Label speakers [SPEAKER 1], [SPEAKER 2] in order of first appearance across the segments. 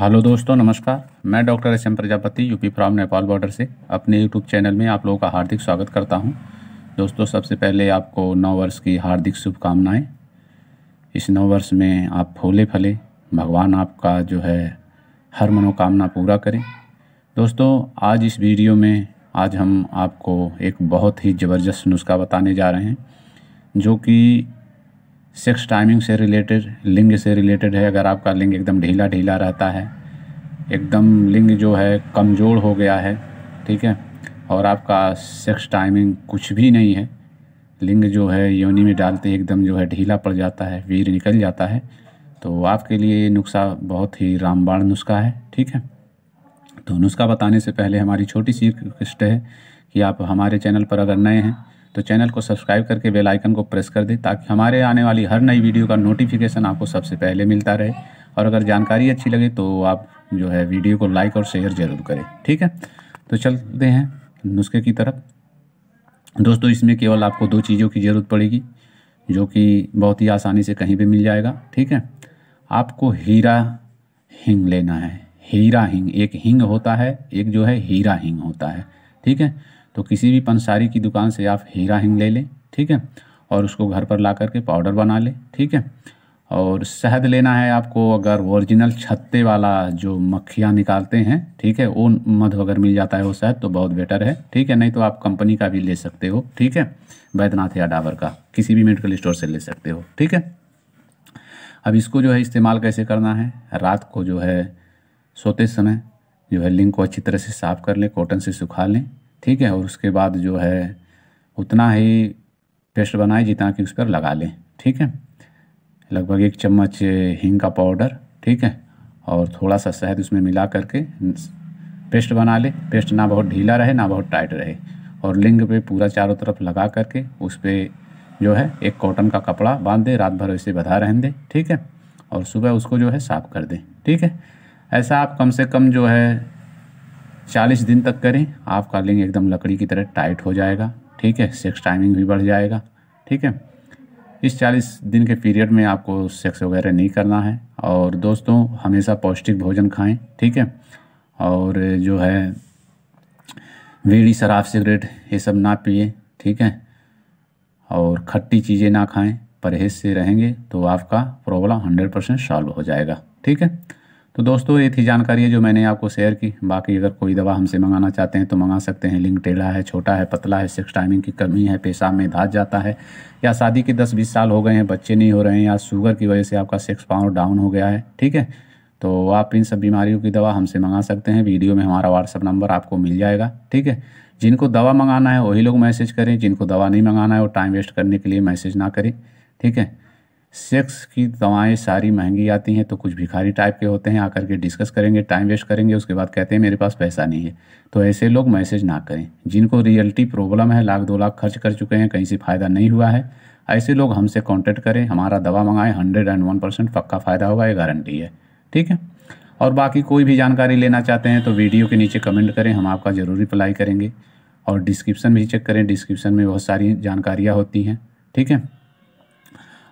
[SPEAKER 1] hello दोस्तों नमस्कार मैं doctor S M Prajapati UP from Nepal border से अपने यूट्यूब चैनल में आप लोगों का हार्दिक स्वागत करता हूं दोस्तों सबसे पहले आपको नौ वर्ष की हार्दिक शुभकामनाएं इस नौ वर्ष में आप फूले फले भगवान आपका जो है हर मनोकामना पूरा करें दोस्तों आज इस वीडियो में आज हम आपको एक बहुत ही ज़बरदस्त नुस्खा बताने जा रहे हैं जो कि सेक्स टाइमिंग से रिलेटेड लिंग से रिलेटेड है अगर आपका लिंग एकदम ढीला ढीला रहता है एकदम लिंग जो है कमज़ोर हो गया है ठीक है और आपका सेक्स टाइमिंग कुछ भी नहीं है लिंग जो है योनि में डालते एकदम जो है ढीला पड़ जाता है वीर निकल जाता है तो आपके लिए ये नुस्खा बहुत ही रामबाण नुस्खा है ठीक है तो नुस्खा बताने से पहले हमारी छोटी सी रिक्वेस्ट है कि आप हमारे चैनल पर अगर नए हैं तो चैनल को सब्सक्राइब करके बेल आइकन को प्रेस कर दें ताकि हमारे आने वाली हर नई वीडियो का नोटिफिकेशन आपको सबसे पहले मिलता रहे और अगर जानकारी अच्छी लगे तो आप जो है वीडियो को लाइक और शेयर ज़रूर करें ठीक है तो चलते हैं नुस्खे की तरफ दोस्तों इसमें केवल आपको दो चीज़ों की ज़रूरत पड़ेगी जो कि बहुत ही आसानी से कहीं भी मिल जाएगा ठीक है आपको हीरा हिंग लेना है हीरा हिंग एक हिंग होता है एक जो है हीरा हिंग होता है ठीक है तो किसी भी पंसारी की दुकान से आप हीरा हिंग ले लें ठीक है और उसको घर पर ला करके पाउडर बना लें ठीक है और शहद लेना है आपको अगर ओरिजिनल छत्ते वाला जो मक्खियाँ निकालते हैं ठीक है वो मध अगर मिल जाता है वो शहद तो बहुत बेटर है ठीक है नहीं तो आप कंपनी का भी ले सकते हो ठीक है बैद्यनाथ या डाबर का किसी भी मेडिकल स्टोर से ले सकते हो ठीक है अब इसको जो है इस्तेमाल कैसे करना है रात को जो है सोते समय जो है लिंग को अच्छी तरह से साफ़ कर लें कॉटन से सुखा लें ठीक है और उसके बाद जो है उतना ही पेस्ट बनाए जितना कि उस पर लगा लें ठीक है लगभग एक चम्मच हींग का पाउडर ठीक है और थोड़ा सा शहद उसमें मिला करके पेस्ट बना ले पेस्ट ना बहुत ढीला रहे ना बहुत टाइट रहे और लिंग पे पूरा चारों तरफ लगा करके उस पर जो है एक कॉटन का कपड़ा बांध दे रात भर वैसे बधा रहने दे ठीक है और सुबह उसको जो है साफ़ कर दें ठीक है ऐसा आप कम से कम जो है चालीस दिन तक करें आपका लिंग एकदम लकड़ी की तरह टाइट हो जाएगा ठीक है सेक्स टाइमिंग भी बढ़ जाएगा ठीक है इस चालीस दिन के पीरियड में आपको सेक्स वगैरह नहीं करना है और दोस्तों हमेशा पौष्टिक भोजन खाएं ठीक है और जो है बीड़ी शराब सिगरेट ये सब ना पिए ठीक है और खट्टी चीज़ें ना खाएं परहेज से रहेंगे तो आपका प्रॉब्लम हंड्रेड परसेंट सॉल्व हो जाएगा ठीक है तो दोस्तों ये थी जानकारी जो मैंने आपको शेयर की बाकी अगर कोई दवा हमसे मंगाना चाहते हैं तो मंगा सकते हैं लिंक टेढ़ा है छोटा है पतला है सिक्स टाइमिंग की कमी है पेशाब में धाज जाता है या शादी के दस बीस साल हो गए हैं बच्चे नहीं हो रहे हैं या शुगर की वजह से आपका सिक्स पावर डाउन हो गया है ठीक है तो आप इन सब बीमारियों की दवा हमसे मंगा सकते हैं वीडियो में हमारा व्हाट्सअप नंबर आपको मिल जाएगा ठीक है जिनको दवा मंगाना है वही लोग मैसेज करें जिनको दवा नहीं मंगाना है वो टाइम वेस्ट करने के लिए मैसेज ना करें ठीक है सेक्स की दवाएं सारी महंगी आती हैं तो कुछ भिखारी टाइप के होते हैं आकर के डिस्कस करेंगे टाइम वेस्ट करेंगे उसके बाद कहते हैं मेरे पास पैसा नहीं है तो ऐसे लोग मैसेज ना करें जिनको रियलिटी प्रॉब्लम है लाख दो लाख खर्च कर चुके हैं कहीं से फ़ायदा नहीं हुआ है ऐसे लोग हमसे कॉन्टैक्ट करें हमारा दवा मंगाएं हंड्रेड एंड वन परसेंट पक्का फ़ायदा होगा ये गारंटी है ठीक है और बाकी कोई भी जानकारी लेना चाहते हैं तो वीडियो के नीचे कमेंट करें हम आपका ज़रूर रिप्लाई करेंगे और डिस्क्रिप्शन भी चेक करें डिस्क्रिप्शन में बहुत सारी जानकारियाँ होती हैं ठीक है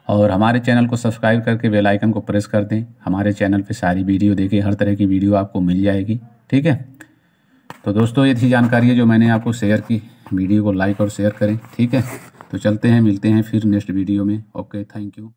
[SPEAKER 1] और हमारे चैनल को सब्सक्राइब करके बेल आइकन को प्रेस कर दें हमारे चैनल पे सारी वीडियो देखें हर तरह की वीडियो आपको मिल जाएगी ठीक है तो दोस्तों ये थी जानकारी है जो मैंने आपको शेयर की वीडियो को लाइक और शेयर करें ठीक है तो चलते हैं मिलते हैं फिर नेक्स्ट वीडियो में ओके थैंक यू